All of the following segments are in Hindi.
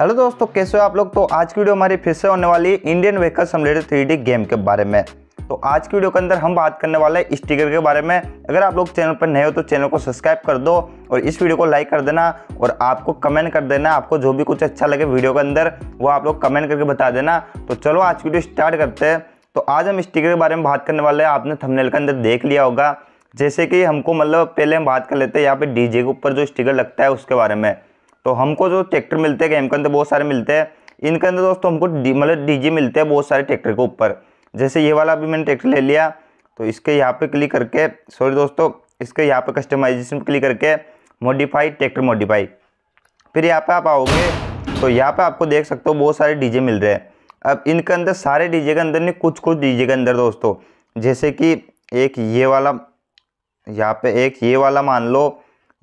हेलो दोस्तों कैसे हो आप लोग तो आज की वीडियो हमारी फिर से होने वाली है Indian vehicle simulator three game के बारे में तो आज की वीडियो के अंदर हम बात करने वाले हैं स्टिकर के बारे में अगर आप लोग चैनल पर नए हो तो चैनल को सब्सक्राइब कर दो और इस वीडियो को लाइक कर देना और आपको कमेंट कर देना आपको जो भी कुछ अच्छा लगे वीडियो के अंदर वो आप लोग कमेंट करके बता देना तो चलो आज की वीडियो स्टार्ट करते हैं तो आज हम स्टिकर के बारे में बात करने वाले हैं आपने थंबनेल के अंदर देख लिया होगा जैसे कि हमको मतलब पहले हम बात कर लेते हैं यहाँ पे डीजे के ऊपर जो स्टिकर लगता है उसके बारे में तो हमको जो ट्रैक्टर मिलते हैं गेम के अंदर बहुत सारे मिलते हैं इनके अंदर दोस्तों हमको मतलब डी मिलते हैं बहुत सारे ट्रैक्टर के ऊपर जैसे ये वाला अभी मैंने ट्रैक्टर ले लिया तो इसके यहाँ पे क्लिक करके सॉरी दोस्तों इसके यहाँ पर कस्टमाइजेशन क्लिक करके मॉडिफाई ट्रैक्टर मॉडिफाई फिर यहाँ पर आप आओगे तो यहाँ पर आपको देख सकते हो बहुत सारे डी मिल रहे हैं अब इनके अंदर सारे डीजे के अंदर नहीं कुछ कुछ डीजे के अंदर दोस्तों जैसे कि एक ये वाला यहाँ पे एक ये वाला मान लो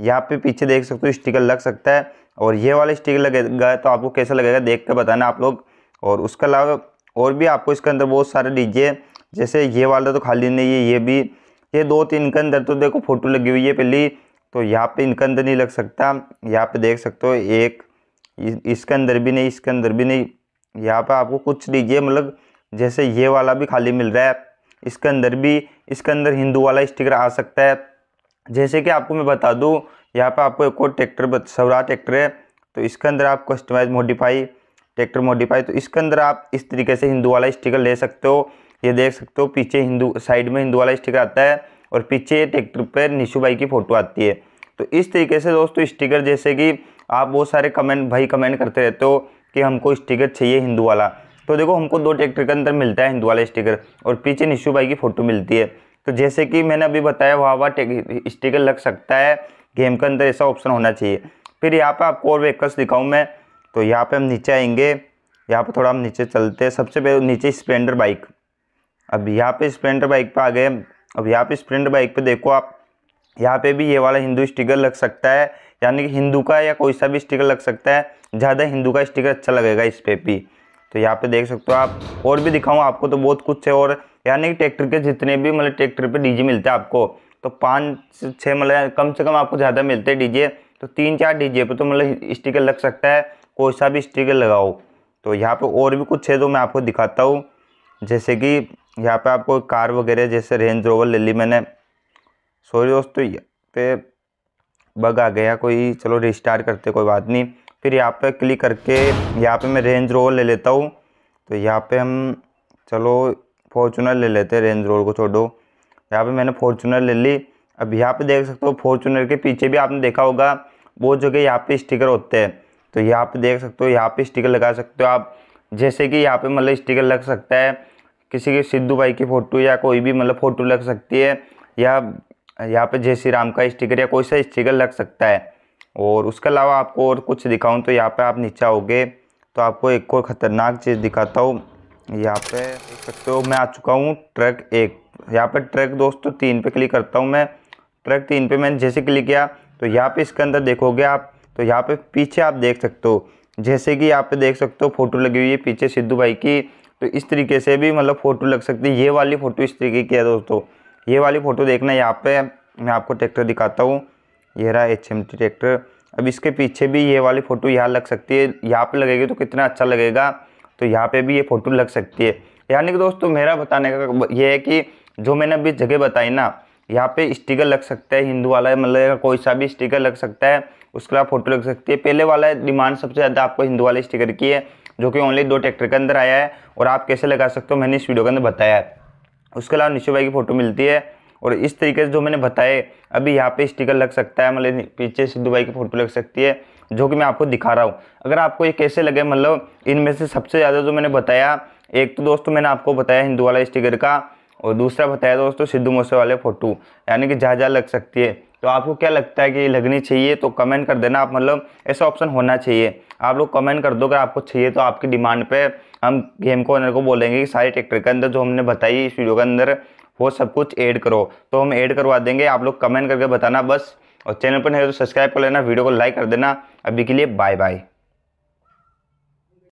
यहाँ पे पीछे देख सकते हो स्टिकर लग सकता है और ये वाला स्टिक लगेगा तो आपको कैसा लगेगा देख कर बताना आप लोग और उसके अलावा और भी आपको इसके अंदर बहुत सारे दीजिए जैसे ये वाला तो खाली नहीं है ये भी ये दो तीन के अंदर तो देखो फोटो लगी हुई है पहली तो यहाँ पे इनके अंदर नहीं लग सकता यहाँ पे देख सकते हो एक इसके अंदर भी नहीं इसके अंदर भी नहीं यहाँ पे आपको कुछ दीजिए मतलब जैसे ये वाला भी खाली मिल रहा है इसके अंदर भी इसके अंदर हिंदू वाला स्टिकर आ सकता है जैसे कि आपको मैं बता दूँ यहाँ पर आपको एक और ट्रैक्टर सौरा ट्रैक्टर है तो इसके अंदर आप कस्टमाइज मॉडिफाई ट्रैक्टर मॉडिफाई तो इसके अंदर आप इस तरीके से हिंदू वाला स्टिकर ले सकते हो ये देख सकते हो पीछे हिंदू साइड में हिंदू वाला स्टिकर आता है और पीछे ट्रैक्टर पर निशु भाई की फ़ोटो आती है तो इस तरीके से दोस्तों स्टिकर जैसे कि आप बहुत सारे कमेंट भाई कमेंट करते रहते हो कि हमको स्टिकर चाहिए हिंदू वाला तो देखो हमको दो ट्रैक्टर के अंदर मिलता है हिंदू वाला स्टिकर और पीछे निशु भाई की फ़ोटो मिलती है तो जैसे कि मैंने अभी बताया वहाँ वाह स्टिकर लग सकता है गेम के अंदर ऐसा ऑप्शन होना चाहिए फिर यहाँ पर आपको और वेकल्स दिखाऊँ मैं तो यहाँ पर हम नीचे आएंगे यहाँ पर थोड़ा हम नीचे चलते हैं सबसे पहले नीचे स्प्लेंडर बाइक अब यहाँ पे स्प्लेंडर बाइक पे आ गए अब यहाँ पे स्प्लेंडर बाइक पे देखो आप यहाँ पे भी ये वाला हिंदू स्टिकर लग सकता है यानी कि हिंदू का या कोई सा भी स्टिकर लग सकता है ज़्यादा हिंदू का स्टिकर अच्छा लगेगा इस पर भी तो यहाँ पे देख सकते हो आप और भी दिखाऊँ आपको तो बहुत कुछ है और यानी कि ट्रैक्टर के जितने भी मतलब ट्रैक्टर पे डीजे मिलते हैं आपको तो पाँच से छः मतलब कम से कम आपको ज़्यादा मिलते हैं डीजे तो तीन चार डीजे पे तो मतलब स्टिकर लग सकता है कोई सा भी स्टिकर लगाओ तो यहाँ पे और भी कुछ है जो मैं आपको दिखाता हूँ जैसे कि यहाँ पे आपको कार वगैरह जैसे रेंज रोवर ले ली मैंने सॉरी दोस्तों पे बग आ गया कोई चलो रिस्टार्ट करते कोई बात नहीं फिर यहाँ पर क्लिक करके यहाँ पर मैं रेंज रोवर ले लेता हूँ तो यहाँ पर हम चलो फॉर्चुनर ले लेते हैं रेंज रोड को छोड़ो यहाँ पे मैंने फॉर्चुनर ले ली अब यहाँ पे देख सकते हो फॉर्चुनर के पीछे भी आपने देखा होगा वो जगह यहाँ पे स्टिकर होते हैं तो यहाँ पे देख सकते हो यहाँ पे स्टिकर लगा सकते हो आप जैसे कि यहाँ पे मतलब स्टिकर लग सकता है किसी के सिद्धू भाई की फ़ोटो या कोई भी मतलब फ़ोटो लग सकती है या यहाँ पर जय श्री राम का स्टिकर या कोई सा स्टिकर लग सकता है और उसके अलावा आपको और कुछ दिखाऊँ तो यहाँ पर आप नीचा हो तो आपको एक और ख़तरनाक चीज़ दिखाता हूँ यहाँ पे देख सकते हो मैं आ चुका हूँ ट्रैक एक यहाँ पे ट्रैक दोस्तों तीन पे क्लिक करता हूँ मैं ट्रैक तीन पे मैंने जैसे क्लिक किया तो यहाँ पे इसके अंदर देखोगे आप तो यहाँ पे पीछे आप देख सकते हो जैसे कि यहाँ पे देख सकते हो फोटो लगी हुई है पीछे सिद्धू भाई की तो इस तरीके से भी मतलब फ़ोटो लग सकती है ये वाली फ़ोटो इस तरीके की है दोस्तों ये वाली फ़ोटो देखना यहाँ पर मैं आपको ट्रैक्टर दिखाता हूँ ये रहा एच एम ट्रैक्टर अब इसके पीछे भी ये वाली फ़ोटो यहाँ लग सकती है यहाँ पर लगेगी तो कितना अच्छा लगेगा तो यहाँ पे भी ये फ़ोटो लग सकती है यानी कि दोस्तों मेरा बताने का ये है कि जो मैंने अभी जगह बताई ना यहाँ पे स्टिकर लग सकता है हिंदू वाला मतलब कोई सा भी स्टिकर लग सकता है उसके अलावा फोटो लग सकती है पहले वाला डिमांड सबसे ज़्यादा आपको हिंदू वाले स्टिकर की है जो कि ओनली दो ट्रैक्टर के अंदर आया है और आप कैसे लगा सकते हो मैंने इस वीडियो के अंदर बताया है उसके अलावा निशु भाई की फ़ोटो मिलती है और इस तरीके से जो मैंने बताए अभी यहाँ पे स्टिकर लग सकता है मतलब पीछे सिद्धू भाई की फ़ोटो लग सकती है जो कि मैं आपको दिखा रहा हूँ अगर आपको ये कैसे लगे मतलब इनमें से सबसे ज़्यादा जो मैंने बताया एक तो दोस्तों मैंने आपको बताया हिंदू वाला स्टिकर का और दूसरा बताया दोस्तों सिद्धू मूसे वाले फ़ोटो यानी कि जहाँ जहाँ लग सकती है तो आपको क्या लगता है कि लगनी चाहिए तो कमेंट कर देना आप मतलब ऐसा ऑप्शन होना चाहिए आप लोग कमेंट कर दो अगर आपको चाहिए तो आपकी डिमांड पे हम गेम को ओनर को बोलेंगे कि सारे ट्रैक्टर के अंदर जो हमने बताई इस वीडियो के अंदर वो सब कुछ ऐड करो तो हम ऐड करवा देंगे आप लोग कमेंट करके बताना बस और चैनल पर नहीं हो तो सब्सक्राइब कर लेना वीडियो को लाइक कर देना अभी के लिए बाय बाय